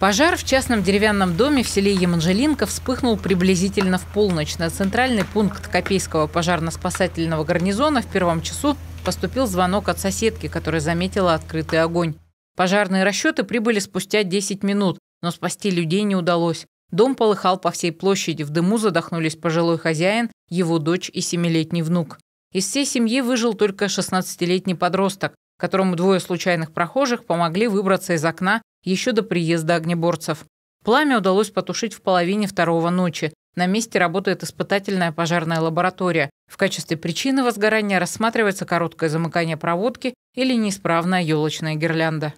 Пожар в частном деревянном доме в селе Еманжелинка вспыхнул приблизительно в полночь. На центральный пункт Копейского пожарно-спасательного гарнизона в первом часу поступил звонок от соседки, которая заметила открытый огонь. Пожарные расчеты прибыли спустя 10 минут, но спасти людей не удалось. Дом полыхал по всей площади, в дыму задохнулись пожилой хозяин, его дочь и семилетний внук. Из всей семьи выжил только 16-летний подросток, которому двое случайных прохожих помогли выбраться из окна еще до приезда огнеборцев. Пламя удалось потушить в половине второго ночи. На месте работает испытательная пожарная лаборатория. В качестве причины возгорания рассматривается короткое замыкание проводки или неисправная елочная гирлянда.